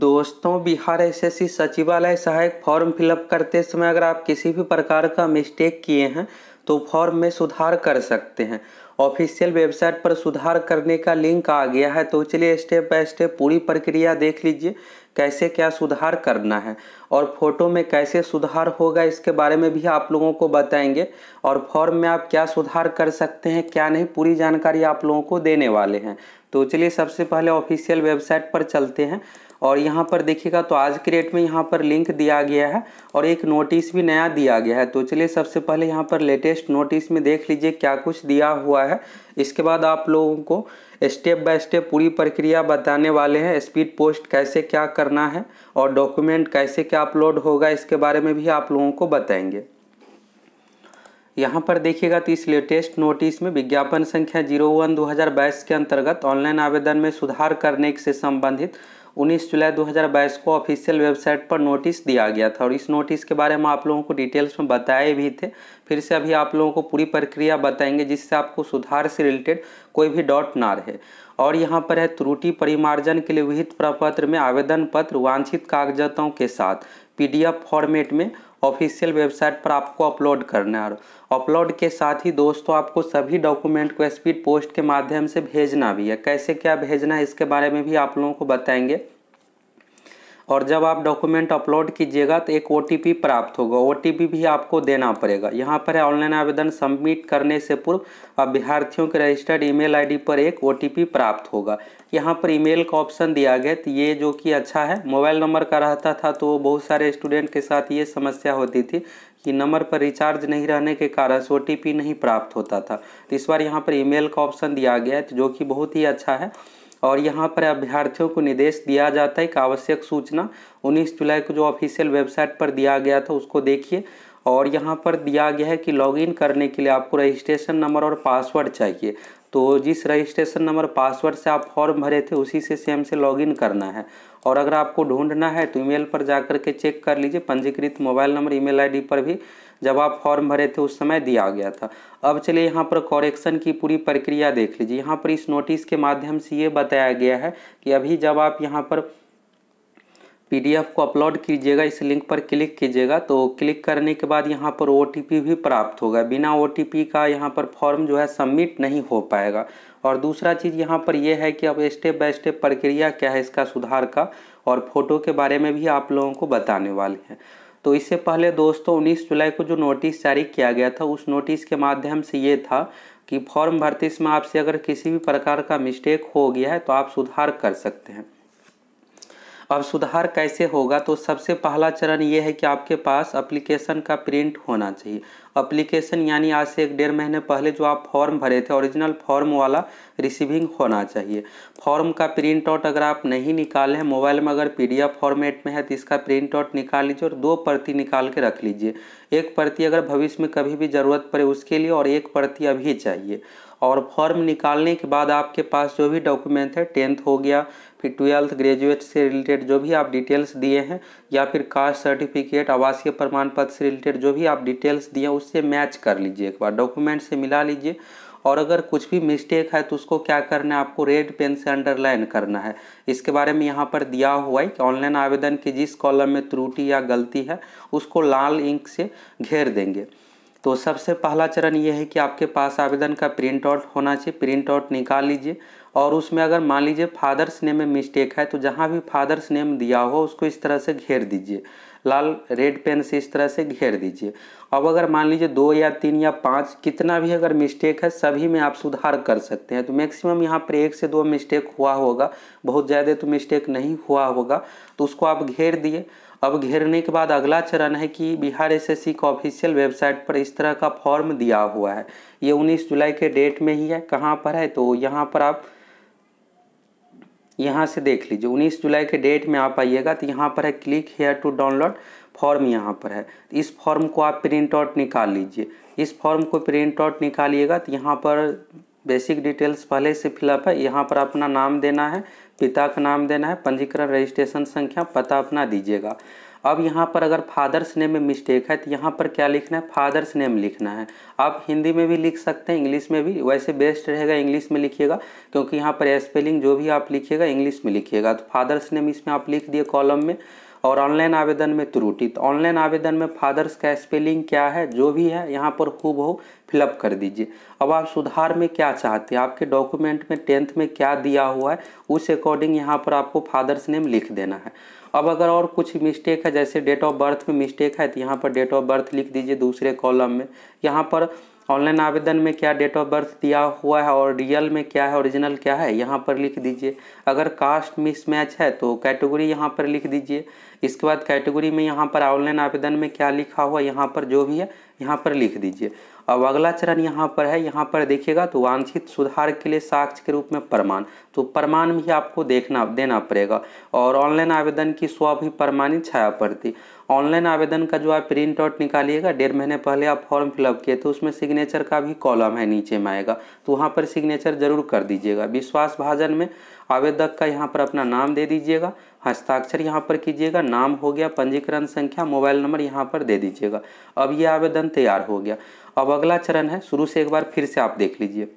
दोस्तों बिहार एसएससी सचिवालय सहायक फॉर्म फिलअप करते समय अगर आप किसी भी प्रकार का मिस्टेक किए हैं तो फॉर्म में सुधार कर सकते हैं ऑफिशियल वेबसाइट पर सुधार करने का लिंक आ गया है तो चलिए स्टेप बाय स्टेप पूरी प्रक्रिया देख लीजिए कैसे क्या सुधार करना है और फोटो में कैसे सुधार होगा इसके बारे में भी आप लोगों को बताएंगे और फॉर्म में आप क्या सुधार कर सकते हैं क्या नहीं पूरी जानकारी आप लोगों को देने वाले हैं तो चलिए सबसे पहले ऑफिशियल वेबसाइट पर चलते हैं और यहाँ पर देखिएगा तो आज के डेट में यहाँ पर लिंक दिया गया है और एक नोटिस भी नया दिया गया है तो चलिए सबसे पहले यहाँ पर लेटेस्ट नोटिस में देख लीजिए क्या कुछ दिया हुआ है इसके बाद आप लोगों को स्टेप बाय स्टेप पूरी प्रक्रिया बताने वाले हैं स्पीड पोस्ट कैसे क्या करना है और डॉक्यूमेंट कैसे क्या अपलोड होगा इसके बारे में भी आप लोगों को बताएंगे यहाँ पर देखिएगा तो इस लेटेस्ट नोटिस में विज्ञापन संख्या जीरो वन दो हज़ार बाईस के अंतर्गत ऑनलाइन आवेदन में सुधार करने से संबंधित 19 जुलाई 2022 को ऑफिशियल वेबसाइट पर नोटिस दिया गया था और इस नोटिस के बारे में आप लोगों को डिटेल्स में बताए भी थे फिर से अभी आप लोगों को पूरी प्रक्रिया बताएंगे जिससे आपको सुधार से रिलेटेड कोई भी डॉट ना रहे और यहाँ पर है त्रुटि परिमार्जन के लिए विहित प्रपत्र में आवेदन पत्र वांछित कागजातों के साथ पी फॉर्मेट में ऑफिशियल वेबसाइट पर आपको अपलोड करना है और अपलोड के साथ ही दोस्तों आपको सभी डॉक्यूमेंट को स्पीड पोस्ट के माध्यम से भेजना भी है कैसे क्या भेजना है इसके बारे में भी आप लोगों को बताएंगे और जब आप डॉक्यूमेंट अपलोड कीजिएगा तो एक ओ प्राप्त होगा ओ भी आपको देना पड़ेगा यहाँ पर ऑनलाइन आवेदन सबमिट करने से पूर्व अभ्यर्थियों के रजिस्टर्ड ईमेल आईडी पर एक ओ प्राप्त होगा यहाँ पर ईमेल का ऑप्शन दिया गया तो ये जो कि अच्छा है मोबाइल नंबर का रहता था तो बहुत सारे स्टूडेंट के साथ ये समस्या होती थी कि नंबर पर रिचार्ज नहीं रहने के कारण ओ नहीं प्राप्त होता था तो इस बार यहाँ पर ईमेल का ऑप्शन दिया गया तो जो कि बहुत ही अच्छा है और यहाँ पर अभ्यर्थियों को निर्देश दिया जाता है कि आवश्यक सूचना 19 जुलाई को जो ऑफिशियल वेबसाइट पर दिया गया था उसको देखिए और यहाँ पर दिया गया है कि लॉगिन करने के लिए आपको रजिस्ट्रेशन नंबर और पासवर्ड चाहिए तो जिस रजिस्ट्रेशन नंबर पासवर्ड से आप फॉर्म भरे थे उसी से सेम से लॉगिन करना है और अगर आपको ढूंढना है तो ईमेल पर जाकर के चेक कर लीजिए पंजीकृत मोबाइल नंबर ईमेल आईडी पर भी जब आप फॉर्म भरे थे उस समय दिया गया था अब चलिए यहाँ पर कॉरेक्शन की पूरी प्रक्रिया देख लीजिए यहाँ पर इस नोटिस के माध्यम से ये बताया गया है कि अभी जब आप यहाँ पर पीडीएफ को अपलोड कीजिएगा इस लिंक पर क्लिक कीजिएगा तो क्लिक करने के बाद यहाँ पर ओ भी प्राप्त होगा बिना ओ का यहाँ पर फॉर्म जो है सबमिट नहीं हो पाएगा और दूसरा चीज़ यहाँ पर यह है कि अब स्टेप बाय स्टेप प्रक्रिया क्या है इसका सुधार का और फोटो के बारे में भी आप लोगों को बताने वाले हैं तो इससे पहले दोस्तों 19 जुलाई को जो नोटिस जारी किया गया था उस नोटिस के माध्यम से ये था कि फॉर्म भर्ती इसमें आपसे अगर किसी भी प्रकार का मिस्टेक हो गया है तो आप सुधार कर सकते हैं अब सुधार कैसे होगा तो सबसे पहला चरण ये है कि आपके पास अप्लीकेशन का प्रिंट होना चाहिए अप्लीकेशन यानी आज से एक डेढ़ महीने पहले जो आप फॉर्म भरे थे ओरिजिनल फॉर्म वाला रिसीविंग होना चाहिए फॉर्म का प्रिंट आउट अगर आप नहीं निकाले हैं मोबाइल में अगर पी फॉर्मेट में है तो इसका प्रिंट आउट निकाल लीजिए और दो प्रति निकाल के रख लीजिए एक प्रति अगर भविष्य में कभी भी ज़रूरत पड़े उसके लिए और एक प्रति अभी चाहिए और फॉर्म निकालने के बाद आपके पास जो भी डॉक्यूमेंट है टेंथ हो गया फिर ट्वेल्थ ग्रेजुएट से रिलेटेड जो भी आप डिटेल्स दिए हैं या फिर कास्ट सर्टिफिकेट आवासीय प्रमाण पत्र से रिलेटेड जो भी आप डिटेल्स दिए हैं उससे मैच कर लीजिए एक बार डॉक्यूमेंट से मिला लीजिए और अगर कुछ भी मिस्टेक है तो उसको क्या करना है आपको रेड पेन से अंडरलाइन करना है इसके बारे में यहाँ पर दिया हुआ है कि ऑनलाइन आवेदन की जिस कॉलम में त्रुटि या गलती है उसको लाल इंक से घेर देंगे तो सबसे पहला चरण ये है कि आपके पास आवेदन का प्रिंट आउट होना चाहिए प्रिंट आउट निकाल लीजिए और उसमें अगर मान लीजिए फादर्स नेम में मिस्टेक है तो जहाँ भी फादर्स नेम दिया हो उसको इस तरह से घेर दीजिए लाल रेड पेन से इस तरह से घेर दीजिए अब अगर मान लीजिए दो या तीन या पाँच कितना भी अगर मिस्टेक है सभी में आप सुधार कर सकते हैं तो मैक्सिमम यहाँ पर एक से दो मिस्टेक हुआ होगा बहुत ज़्यादा तो मिस्टेक नहीं हुआ होगा तो उसको आप घेर दिए अब घेरने के बाद अगला चरण है कि बिहार एसएससी का ऑफिशियल वेबसाइट पर इस तरह का फॉर्म दिया हुआ है ये 19 जुलाई के डेट में ही है कहाँ पर है तो यहाँ पर आप यहाँ से देख लीजिए 19 जुलाई के डेट में आप आइएगा तो यहाँ पर है click here to download form यहाँ पर है इस फॉर्म को आप प्रिंट आउट निकाल लीजिए इस फॉर्म को प्रिंट आउट निकालिएगा तो यहाँ पर बेसिक डिटेल्स पहले से फिलअप है यहाँ पर अपना नाम देना है पिता का नाम देना है पंजीकरण रजिस्ट्रेशन संख्या पता अपना दीजिएगा अब यहाँ पर अगर फादर्स नेम में मिस्टेक है तो यहाँ पर क्या लिखना है फादर्स नेम लिखना है आप हिंदी में भी लिख सकते हैं इंग्लिश में भी वैसे बेस्ट रहेगा इंग्लिश में लिखिएगा क्योंकि यहाँ पर स्पेलिंग जो भी आप लिखिएगा इंग्लिश में लिखिएगा तो फादर्स नेम इसमें आप लिख दिए कॉलम में और ऑनलाइन आवेदन में त्रुटि तो ऑनलाइन आवेदन में फादर्स का स्पेलिंग क्या है जो भी है यहाँ पर खूब हो फिलअप कर दीजिए अब आप सुधार में क्या चाहते हैं आपके डॉक्यूमेंट में टेंथ में क्या दिया हुआ है उस अकॉर्डिंग यहाँ पर आपको फादर्स नेम लिख देना है अब अगर और कुछ मिस्टेक है जैसे डेट ऑफ बर्थ में मिस्टेक है तो यहाँ पर डेट ऑफ बर्थ लिख दीजिए दूसरे कॉलम में यहाँ पर ऑनलाइन आवेदन में क्या डेट ऑफ बर्थ दिया हुआ है और रियल में क्या है ओरिजिनल क्या है यहाँ पर लिख दीजिए अगर कास्ट मिसमैच है तो कैटेगरी यहाँ पर लिख दीजिए इसके बाद कैटेगरी में यहाँ पर ऑनलाइन आवेदन में क्या लिखा हुआ यहाँ पर जो भी है यहाँ पर लिख दीजिए अब अगला चरण यहाँ पर है यहाँ पर देखिएगा तो वांछित सुधार के लिए साक्ष्य के रूप में प्रमाण तो प्रमाण भी आपको देखना देना पड़ेगा और ऑनलाइन आवेदन की स्व भी प्रमाणित छाया पड़ती ऑनलाइन आवेदन का जो आप प्रिंट आउट निकालिएगा डेढ़ महीने पहले आप फॉर्म फिलअप किए तो उसमें सिग्नेचर का भी कॉलम है नीचे में आएगा तो वहाँ पर सिग्नेचर जरूर कर दीजिएगा विश्वास भाजन में आवेदक का यहाँ पर अपना नाम दे दीजिएगा हस्ताक्षर यहाँ पर कीजिएगा नाम हो गया पंजीकरण संख्या मोबाइल नंबर यहाँ पर दे दीजिएगा अब ये आवेदन तैयार हो गया अब अगला चरण है शुरू से एक बार फिर से आप देख लीजिए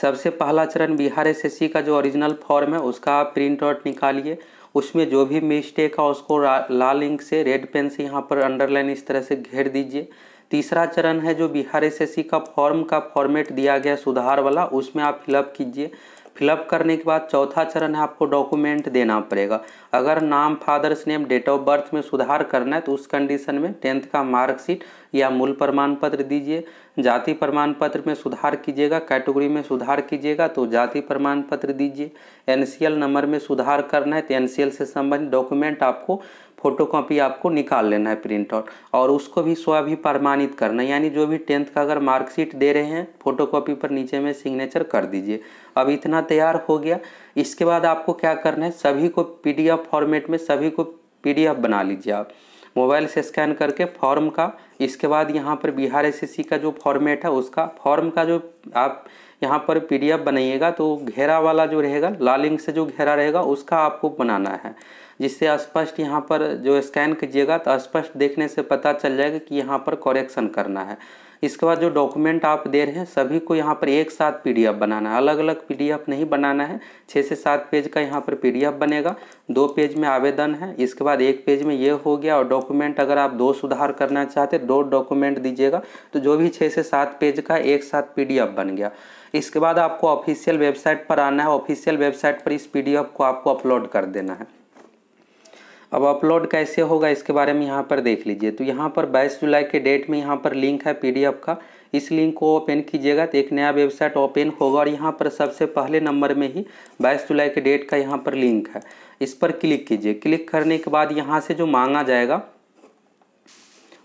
सबसे पहला चरण बिहार एस का जो ओरिजिनल फॉर्म है उसका आप प्रिंट आउट निकालिए उसमें जो भी मिस्टेक है उसको लाल इंक से रेड पेन से यहाँ पर अंडरलाइन इस तरह से घेर दीजिए तीसरा चरण है जो बिहार एस का फॉर्म का फॉर्मेट दिया गया सुधार वाला उसमें आप फिलअप कीजिए फिलअप करने के बाद चौथा चरण है आपको डॉक्यूमेंट देना पड़ेगा अगर नाम father's name date of birth में सुधार करना है तो उस कंडीशन में टेंथ का मार्कशीट या मूल प्रमाण पत्र दीजिए जाति प्रमाण पत्र में सुधार कीजिएगा कैटेगरी में सुधार कीजिएगा तो जाति प्रमाण पत्र दीजिए एन नंबर में सुधार करना है तो एन से संबंधित डॉक्यूमेंट आपको फोटोकॉपी आपको निकाल लेना है प्रिंट आउट और उसको भी भी प्रमाणित करना यानी जो भी टेंथ का अगर मार्कशीट दे रहे हैं फोटोकॉपी पर नीचे में सिग्नेचर कर दीजिए अब इतना तैयार हो गया इसके बाद आपको क्या करना है सभी को पी फॉर्मेट में सभी को पी बना लीजिए आप मोबाइल से स्कैन करके फॉर्म का इसके बाद यहाँ पर बिहार एस का जो फॉर्मेट है उसका फॉर्म का जो आप यहाँ पर पीडीएफ बनाइएगा तो घेरा वाला जो रहेगा लालिंग से जो घेरा रहेगा उसका आपको बनाना है जिससे स्पष्ट यहाँ पर जो स्कैन कीजिएगा तो स्पष्ट देखने से पता चल जाएगा कि यहाँ पर कॉरेक्शन करना है इसके बाद जो डॉक्यूमेंट आप दे रहे हैं सभी को यहाँ पर एक साथ पीडीएफ बनाना है अलग अलग पीडीएफ नहीं बनाना है छः से सात पेज का यहाँ पर पीडीएफ बनेगा दो पेज में आवेदन है इसके बाद एक पेज में ये हो गया और डॉक्यूमेंट अगर आप दो सुधार करना चाहते दो डॉक्यूमेंट दीजिएगा तो जो भी छः से सात पेज का एक साथ पी बन गया इसके बाद आपको ऑफिशियल वेबसाइट पर आना है ऑफिशियल वेबसाइट पर इस पी को आपको अपलोड कर देना है अब अपलोड कैसे होगा इसके बारे में यहाँ पर देख लीजिए तो यहाँ पर 22 जुलाई के डेट में यहाँ पर लिंक है पीडीएफ का इस लिंक को ओपन कीजिएगा तो एक नया वेबसाइट ओपन होगा और यहाँ पर सबसे पहले नंबर में ही 22 जुलाई के डेट का यहाँ पर लिंक है इस पर क्लिक कीजिए क्लिक करने के बाद यहाँ से जो मांगा जाएगा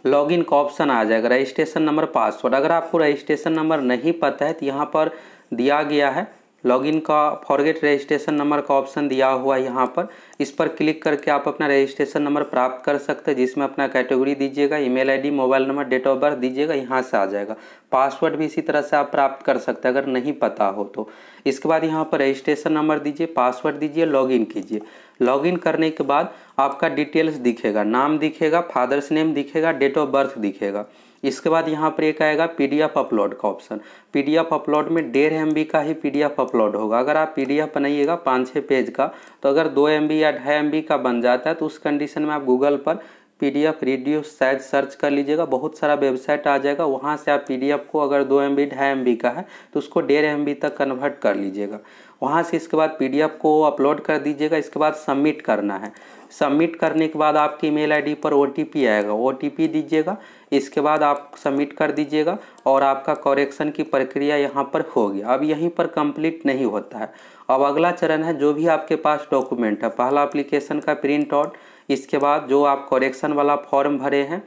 लॉगिन का ऑप्शन आ जाएगा रजिस्ट्रेशन नंबर पासवर्ड अगर आपको रजिस्ट्रेशन नंबर नहीं पता है तो यहाँ पर दिया गया है लॉगिन का फॉरगेट रजिस्ट्रेशन नंबर का ऑप्शन दिया हुआ है यहाँ पर इस पर क्लिक करके आप अपना रजिस्ट्रेशन नंबर प्राप्त कर सकते हैं जिसमें अपना कैटेगरी दीजिएगा email ID mobile number date of birth दीजिएगा यहाँ से आ जाएगा पासवर्ड भी इसी तरह से आप प्राप्त कर सकते हैं अगर नहीं पता हो तो इसके बाद यहाँ पर रजिस्ट्रेशन नंबर दीजिए पासवर्ड दीजिए लॉगिन कीजिए लॉगिन करने के बाद आपका डिटेल्स दिखेगा नाम दिखेगा फादर्स नेम दिखेगा डेट ऑफ बर्थ दिखेगा इसके बाद यहाँ पर एक आएगा पीडीएफ अपलोड का ऑप्शन पीडीएफ अपलोड में डेढ़ एम का ही पीडीएफ अपलोड होगा अगर आप पीडीएफ बनाइएगा पाँच छः पेज का तो अगर दो एम या ढाई एम का बन जाता है तो उस कंडीशन में आप गूगल पर P D F reduce size search कर लीजिएगा बहुत सारा वेबसाइट आ जाएगा वहाँ से आप पी डी एफ को अगर दो एम बी ढाई एम बी का है तो उसको डेढ़ एम बी तक कन्वर्ट कर लीजिएगा वहाँ से इसके बाद पी डी एफ को अपलोड कर दीजिएगा इसके बाद सबमिट करना है सबमिट करने के बाद आपकी मेल आईडी पर ओ आएगा ओ दीजिएगा इसके बाद आप सबमिट कर दीजिएगा और आपका कॉरेक्शन की प्रक्रिया यहाँ पर होगी अब यहीं पर कंप्लीट नहीं होता है अब अगला चरण है जो भी आपके पास डॉक्यूमेंट है पहला अप्लीकेशन का प्रिंट आउट इसके बाद जो आप कॉरेक्शन वाला फॉर्म भरे हैं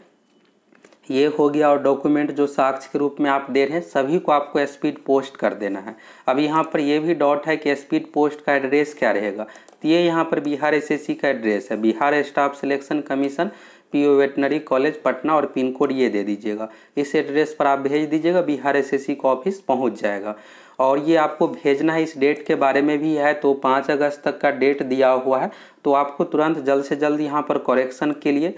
ये हो गया और डॉक्यूमेंट जो साक्ष्य के रूप में आप दे रहे हैं सभी को आपको स्पीड पोस्ट कर देना है अब यहाँ पर यह भी डॉट है कि स्पीड पोस्ट का एड्रेस क्या रहेगा ये यहाँ पर बिहार एसएससी का एड्रेस है Bihar staff selection commission PO veterinary college Patna और पिन कोड ये दे दीजिएगा इस एड्रेस पर आप भेज दीजिएगा बिहार एसएससी का ऑफिस पहुँच जाएगा और ये आपको भेजना है इस डेट के बारे में भी है तो पाँच अगस्त तक का डेट दिया हुआ है तो आपको तुरंत जल्द से जल्द यहाँ पर करेक्शन के लिए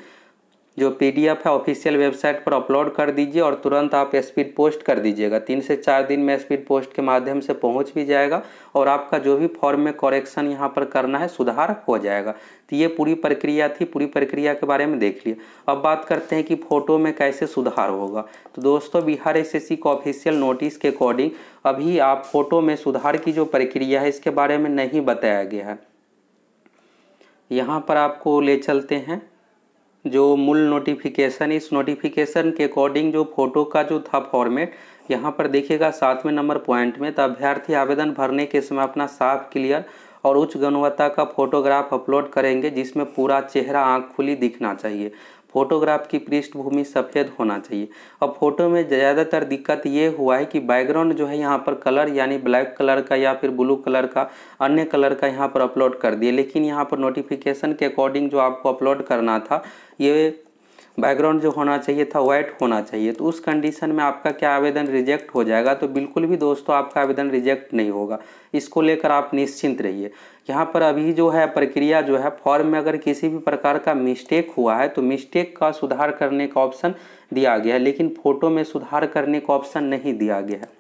जो पीडीएफ है ऑफिशियल वेबसाइट पर अपलोड कर दीजिए और तुरंत आप स्पीड पोस्ट कर दीजिएगा तीन से चार दिन में स्पीड पोस्ट के माध्यम से पहुंच भी जाएगा और आपका जो भी फॉर्म में करेक्शन यहाँ पर करना है सुधार हो जाएगा तो ये पूरी प्रक्रिया थी पूरी प्रक्रिया के बारे में देख लिए अब बात करते हैं कि फ़ोटो में कैसे सुधार होगा तो दोस्तों बिहार एस एस का ऑफिशियल नोटिस के अकॉर्डिंग अभी आप फोटो में सुधार की जो प्रक्रिया है इसके बारे में नहीं बताया गया है यहाँ पर आपको ले चलते हैं जो मूल नोटिफिकेशन इस नोटिफिकेशन के अकॉर्डिंग जो फोटो का जो था फॉर्मेट यहाँ पर देखिएगा सातवें नंबर पॉइंट में तो अभ्यर्थी आवेदन भरने के समय अपना साफ क्लियर और उच्च गुणवत्ता का फोटोग्राफ अपलोड करेंगे जिसमें पूरा चेहरा आँख खुली दिखना चाहिए फोटोग्राफ की पृष्ठभूमि सफ़ेद होना चाहिए अब फोटो में ज़्यादातर दिक्कत ये हुआ है कि बैकग्राउंड जो है यहाँ पर कलर यानी ब्लैक कलर का या फिर ब्लू कलर का अन्य कलर का यहाँ पर अपलोड कर दिए लेकिन यहाँ पर नोटिफिकेशन के अकॉर्डिंग जो आपको अपलोड करना था ये बैकग्राउंड जो होना चाहिए था वाइट होना चाहिए तो उस कंडीशन में आपका क्या आवेदन रिजेक्ट हो जाएगा तो बिल्कुल भी दोस्तों आपका आवेदन रिजेक्ट नहीं होगा इसको लेकर आप निश्चिंत रहिए यहाँ पर अभी जो है प्रक्रिया जो है फॉर्म में अगर किसी भी प्रकार का मिस्टेक हुआ है तो मिस्टेक का सुधार करने का ऑप्शन दिया गया है लेकिन फ़ोटो में सुधार करने का ऑप्शन नहीं दिया गया है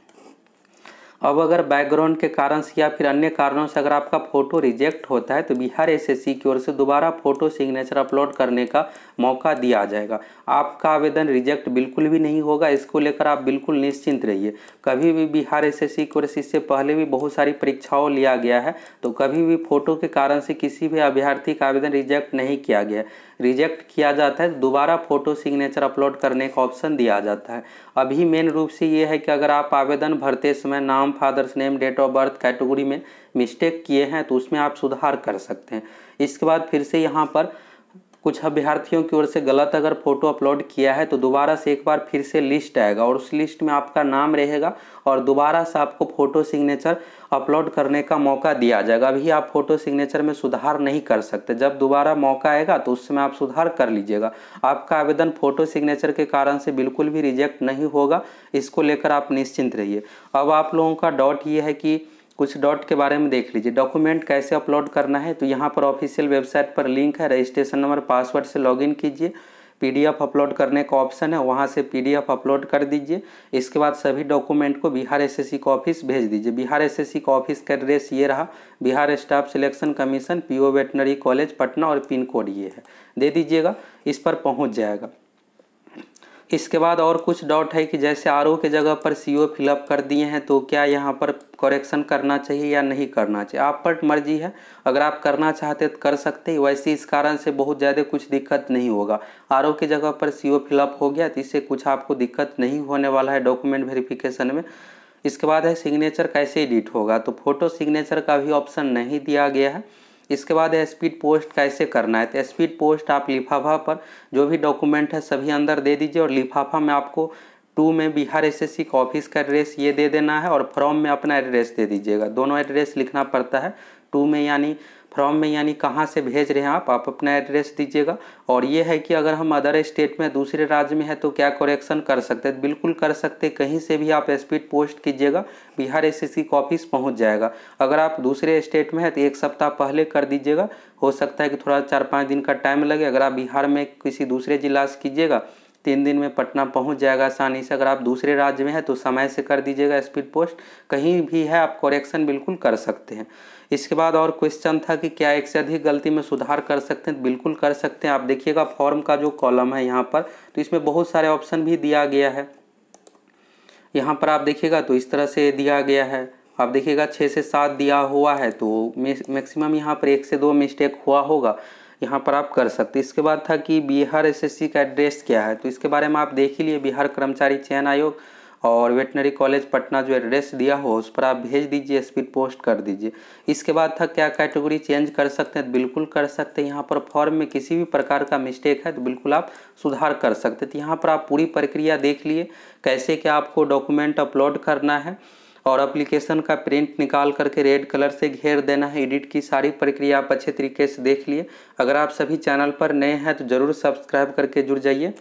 अब अगर बैकग्राउंड के कारण से या फिर अन्य कारणों से अगर आपका फ़ोटो रिजेक्ट होता है तो बिहार एसएससी की ओर से दोबारा फ़ोटो सिग्नेचर अपलोड करने का मौका दिया जाएगा आपका आवेदन रिजेक्ट बिल्कुल भी नहीं होगा इसको लेकर आप बिल्कुल निश्चिंत रहिए कभी भी बिहार एस की ओर से इससे पहले भी बहुत सारी परीक्षाओं लिया गया है तो कभी भी फ़ोटो के कारण से किसी भी अभ्यर्थी का आवेदन रिजेक्ट नहीं किया गया रिजेक्ट किया जाता है दोबारा फ़ोटो सिग्नेचर अपलोड करने का ऑप्शन दिया जाता है अभी मेन रूप से ये है कि अगर आप आवेदन भरते समय नाम नाम father's name date of birth category में मिस्टेक किए हैं तो उसमें आप सुधार कर सकते हैं इसके बाद फिर से यहाँ पर कुछ अभ्यर्थियों की ओर से गलत अगर फोटो अपलोड किया है तो दोबारा से एक बार फिर से लिस्ट आएगा और उस लिस्ट में आपका नाम रहेगा और दोबारा से आपको फोटो सिग्नेचर अपलोड करने का मौका दिया जाएगा अभी आप फोटो सिग्नेचर में सुधार नहीं कर सकते जब दोबारा मौका आएगा तो उसमें आप सुधार कर लीजिएगा आपका आवेदन फोटो सिग्नेचर के कारण से बिल्कुल भी रिजेक्ट नहीं होगा इसको लेकर आप निश्चिंत रहिए अब आप लोगों का डाउट ये है कि कुछ डॉट के बारे में देख लीजिए डॉक्यूमेंट कैसे अपलोड करना है तो यहाँ पर ऑफिशियल वेबसाइट पर लिंक है रजिस्ट्रेशन नंबर पासवर्ड से लॉगिन कीजिए पीडीएफ अपलोड करने का ऑप्शन है वहाँ से पीडीएफ अपलोड कर दीजिए इसके बाद सभी डॉक्यूमेंट को बिहार एसएससी का ऑफिस भेज दीजिए बिहार एसएससी का ऑफिस का एड्रेस ये रहा Bihar staff selection commission PO veterinary college Patna और पिन कोड ये है दे दीजिएगा इस पर पहुँच जाएगा इसके बाद और कुछ डाउट है कि जैसे आर के जगह पर सी ओ फिलअप कर दिए हैं तो क्या यहाँ पर करेक्शन करना चाहिए या नहीं करना चाहिए आप पर मर्जी है अगर आप करना चाहते तो कर सकते हैं वैसे इस कारण से बहुत ज़्यादा कुछ दिक्कत नहीं होगा आर के जगह पर सी ओ फिलअप हो गया तो इससे कुछ आपको दिक्कत नहीं होने वाला है डॉक्यूमेंट वेरिफिकेशन में इसके बाद है सिग्नेचर कैसे एडिट होगा तो फोटो सिग्नेचर का भी ऑप्शन नहीं दिया गया है इसके बाद स्पीड पोस्ट कैसे करना है तो स्पीड पोस्ट आप लिफाफा पर जो भी डॉक्यूमेंट है सभी अंदर दे दीजिए और लिफाफा में आपको टू में बिहार एसएससी का ऑफिस का एड्रेस ये दे देना है और फॉर्म में अपना एड्रेस दे दीजिएगा दोनों एड्रेस लिखना पड़ता है टू में यानी फ्रॉम में यानी कहाँ से भेज रहे हैं आप आप अपना एड्रेस दीजिएगा और ये है कि अगर हम अदर स्टेट में दूसरे राज्य में है तो क्या करेक्शन कर सकते हैं बिल्कुल कर सकते कहीं से भी आप स्पीड पोस्ट कीजिएगा बिहार एस सी का ऑफिस पहुँच जाएगा अगर आप दूसरे स्टेट में है तो एक सप्ताह पहले कर दीजिएगा हो सकता है कि थोड़ा चार पाँच दिन का टाइम लगे अगर आप बिहार में किसी दूसरे जिला से कीजिएगा तीन दिन में पटना पहुंच जाएगा आसानी से अगर आप दूसरे राज्य में हैं तो समय से कर दीजिएगा स्पीड पोस्ट कहीं भी है आप कॉरेक्शन बिल्कुल कर सकते हैं इसके बाद और क्वेश्चन था कि क्या एक से अधिक गलती में सुधार कर सकते हैं बिल्कुल कर सकते हैं आप देखिएगा फॉर्म का जो कॉलम है यहाँ पर तो इसमें बहुत सारे ऑप्शन भी दिया गया है यहाँ पर आप देखिएगा तो इस तरह से दिया गया है आप देखिएगा छः से सात दिया हुआ है तो मैक्सिमम यहाँ पर एक से दो मिस्टेक हुआ होगा यहाँ पर आप कर सकते इसके बाद था कि बिहार एसएससी का एड्रेस क्या है तो इसके बारे में आप देख ही लिए बिहार कर्मचारी चयन आयोग और वेटनरी कॉलेज पटना जो एड्रेस दिया हो उस पर आप भेज दीजिए स्पीड पोस्ट कर दीजिए इसके बाद था क्या कैटेगरी चेंज कर सकते हैं तो बिल्कुल कर सकते हैं यहाँ पर फॉर्म में किसी भी प्रकार का मिस्टेक है तो बिल्कुल आप सुधार कर सकते हैं तो यहाँ पर आप पूरी प्रक्रिया देख लिए कैसे क्या आपको डॉक्यूमेंट अपलोड करना है और अप्लीकेशन का प्रिंट निकाल करके रेड कलर से घेर देना है एडिट की सारी प्रक्रिया आप अच्छे तरीके से देख लिए अगर आप सभी चैनल पर नए हैं तो ज़रूर सब्सक्राइब करके जुड़ जाइए